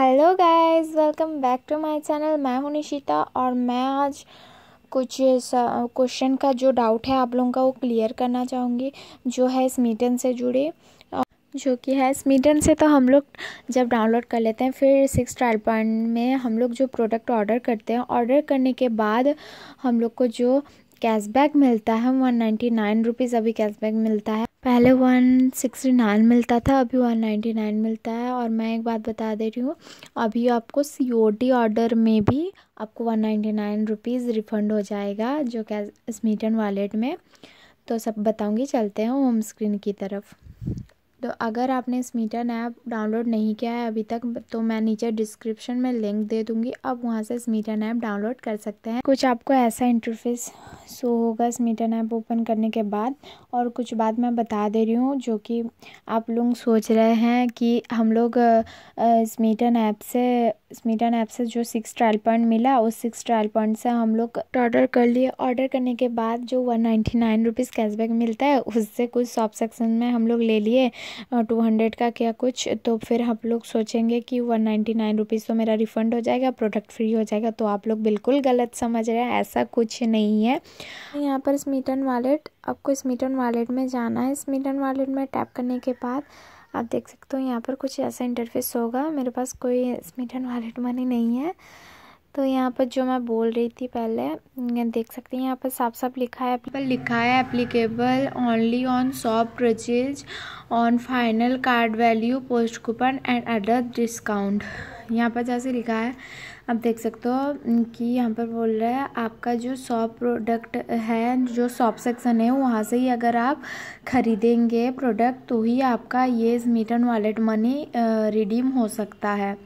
Hello guys welcome back to my channel मैं हूं निशिता और मैं आज कुछ क्वेश्चन का जो डाउट है आप लोगों का वो क्लियर करना चाहूँगी जो है स्मीटन से जुड़े जो कि है स्मीडन से तो हम लोग जब डाउनलोड कर लेते हैं फिर सिक्स ट्रायल पॉइंट में हम लोग जो प्रोडक्ट ऑर्डर करते हैं ऑर्डर करने के बाद हम लोग को जो कैशबैक मिलता है वन नाइन्टी नाइन रुपीज़ अभी कैशबैक मिलता है पहले वन सिक्सटी नाइन मिलता था अभी वन नाइन्टी नाइन मिलता है और मैं एक बात बता दे रही हूँ अभी आपको सी ओ डी ऑर्डर में भी आपको one ninety nine rupees refund हो जाएगा जो क्या स्मीटन वॉलेट में तो सब बताऊँगी चलते हैं होम स्क्रीन की तरफ तो अगर आपने स्मीटन ऐप डाउनलोड नहीं किया है अभी तक तो मैं नीचे डिस्क्रिप्शन में लिंक दे दूंगी आप वहाँ से स्मीटन ऐप डाउनलोड कर सकते हैं कुछ आपको ऐसा इंटरफेस शो होगा स्मीटन ऐप ओपन करने के बाद और कुछ बात मैं बता दे रही हूँ जो कि आप लोग सोच रहे हैं कि हम लोग स्मीटन ऐप से स्मीटन ऐप से जो सिक्स ट्रायल पॉइंट मिला उस सिक्स ट्रायल पॉइंट से हम लोग ऑर्डर कर लिए ऑर्डर करने के बाद जो one ninety nine rupees cashback मिलता है उससे कुछ शॉप सेक्शन में हम लोग ले लिए टू हंड्रेड का क्या कुछ तो फिर हम लोग सोचेंगे कि वन नाइन्टी नाइन रुपीज़ तो मेरा रिफ़ंड हो जाएगा प्रोडक्ट फ्री हो जाएगा तो आप लोग बिल्कुल गलत समझ रहे हैं ऐसा कुछ नहीं है यहाँ पर स्मीटन वॉलेट आपको स्मीटन वॉलेट में जाना है स्मीटन वॉलेट में टैप करने के बाद आप देख सकते हो यहाँ पर कुछ ऐसा इंटरफेस होगा मेरे पास कोई स्मीटन वॉलेट मनी नहीं है तो यहाँ पर जो मैं बोल रही थी पहले देख सकते हैं यहाँ पर साफ साफ लिखा है पर लिखा है applicable only on shop purchase on final card value post coupon and other discount यहाँ पर जैसे लिखा है आप देख सकते हो कि यहाँ पर बोल रहा है आपका जो शॉप प्रोडक्ट है जो शॉप सेक्शन है वहाँ से ही अगर आप ख़रीदेंगे प्रोडक्ट तो ही आपका ये मीटन वॉलेट मनी रिडीम हो सकता है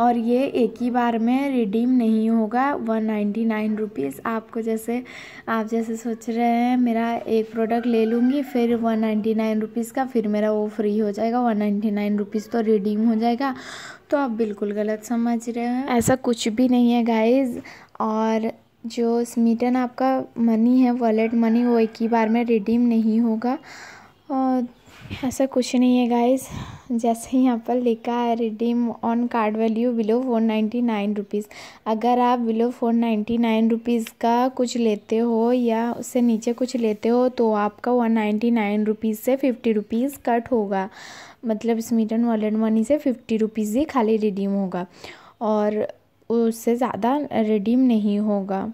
और ये एक ही बार में रिडीम नहीं होगा वन नाइन्टी नाइन रुपीज़ आपको जैसे आप जैसे सोच रहे हैं मेरा एक प्रोडक्ट ले लूँगी फिर वन नाइन्टी नाइन रुपीज़ का फिर मेरा वो फ्री हो जाएगा वन नाइन्टी नाइन रुपीज़ तो रिडीम हो जाएगा तो आप बिल्कुल गलत समझ रहे हैं ऐसा कुछ भी नहीं है गाइज और जो स्मीटन आपका मनी है वॉलेट मनी वो एक ही बार में रिडीम नहीं होगा और ऐसा कुछ नहीं है गाइस जैसे यहाँ पर लिखा है redeem on card value below four ninety nine rupees अगर आप below four ninety nine rupees का कुछ लेते हो या उससे नीचे कुछ लेते हो तो आपका वन नाइन्टी नाइन रुपीज़ से फिफ्टी रुपीज़ कट होगा मतलब स्मीटन वॉलेट मनी से फिफ्टी रुपीज़ ही खाली रिडीम होगा और उससे ज़्यादा रिडीम नहीं होगा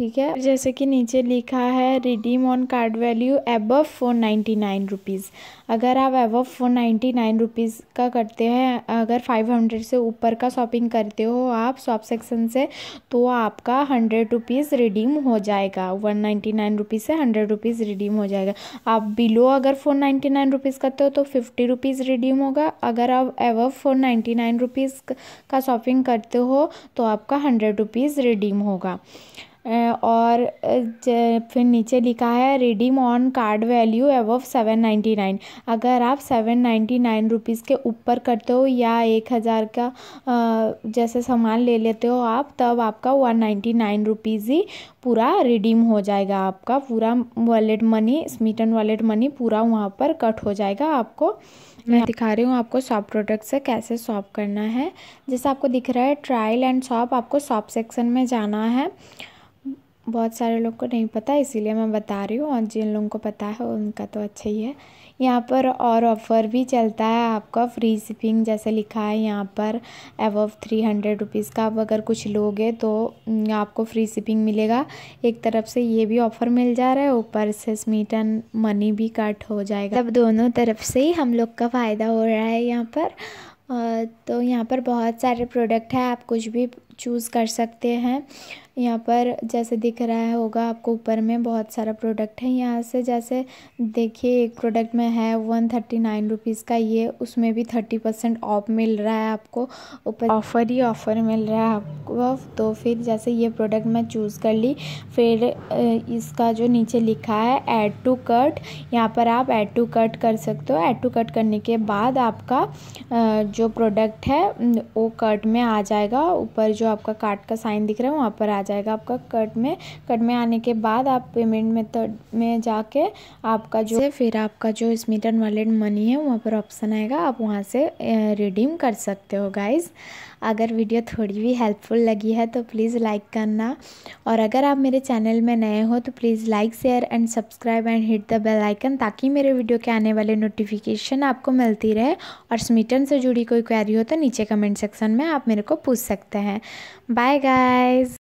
ठीक है जैसे कि नीचे लिखा है redeem on card value above four ninety nine rupees अगर आप above four ninety nine rupees का करते हैं अगर फाइव हंड्रेड से ऊपर का शॉपिंग करते हो आप शॉप सेक्शन से तो आपका हंड्रेड रुपीज़ रिडीम हो जाएगा वन नाइन्टी नाइन रुपीज़ से हंड्रेड रुपीज़ रिडीम हो जाएगा आप बिलो अगर फोर नाइन्टी नाइन रुपीज़ करते हो तो फिफ्टी रुपीज़ रिडीम होगा अगर आप above four ninety nine rupees का शॉपिंग करते हो तो आपका हंड्रेड रुपीज़ रिडीम होगा और फिर नीचे लिखा है redeem on card value above seven ninety nine अगर आप सेवन नाइन्टी नाइन रुपीज़ के ऊपर करते हो या एक हज़ार का जैसे सामान ले लेते हो आप तब आपका वन नाइन्टी नाइन रुपीज़ ही पूरा रिडीम हो जाएगा आपका पूरा wallet money Smytten wallet money पूरा वहाँ पर कट हो जाएगा आपको मैं दिखा रही हूँ आपको शॉप प्रोडक्ट से कैसे शॉप करना है जैसे आपको दिख रहा है ट्रायल एंड शॉप आपको शॉप सेक्शन में जाना है बहुत सारे लोग को नहीं पता इसीलिए मैं बता रही हूँ और जिन लोगों को पता है उनका तो अच्छा ही है यहाँ पर और ऑफ़र भी चलता है आपका फ्री शिपिंग जैसे लिखा है यहाँ पर एवव थ्री हंड्रेड रुपीज़ का आप अगर कुछ लोगे तो आपको फ्री शिपिंग मिलेगा एक तरफ से ये भी ऑफ़र मिल जा रहा है ऊपर से एंड मनी भी कट हो जाएगा तब दोनों तरफ से ही हम लोग का फ़ायदा हो रहा है यहाँ पर तो यहाँ पर बहुत सारे प्रोडक्ट है आप कुछ भी चूज़ कर सकते हैं यहाँ पर जैसे दिख रहा होगा आपको ऊपर में बहुत सारा प्रोडक्ट है यहाँ से जैसे देखिए एक प्रोडक्ट में है वन थर्टी नाइन रुपीज़ का ये उसमें भी थर्टी परसेंट ऑफ मिल रहा है आपको ऊपर ऑफ़र ही ऑफ़र मिल रहा है आपको तो फिर जैसे ये प्रोडक्ट मैं चूज़ कर ली फिर इसका जो नीचे लिखा है ऐड टू कट यहाँ पर आप ऐड टू कट कर सकते हो ऐड टू कट करने के बाद आपका जो प्रोडक्ट है वो कट में आ जाएगा ऊपर जो आपका कार्ड का साइन दिख रहा है वहाँ पर आ जाएगा आपका कट में कट में आने के बाद आप पेमेंट मेथड में जाके आपका जो फिर आपका जो स्मिटन वॉलेट मनी है वहाँ पर ऑप्शन आएगा आप वहाँ से रिडीम कर सकते हो गाइज अगर वीडियो थोड़ी भी हेल्पफुल लगी है तो प्लीज़ लाइक करना और अगर आप मेरे चैनल में नए हो तो please like share and subscribe and hit the bell icon ताकि मेरे वीडियो के आने वाले नोटिफिकेशन आपको मिलती रहे और स्मिटन से जुड़ी कोई क्वेरी हो तो नीचे कमेंट सेक्शन में आप मेरे को पूछ सकते हैं Bye, guys.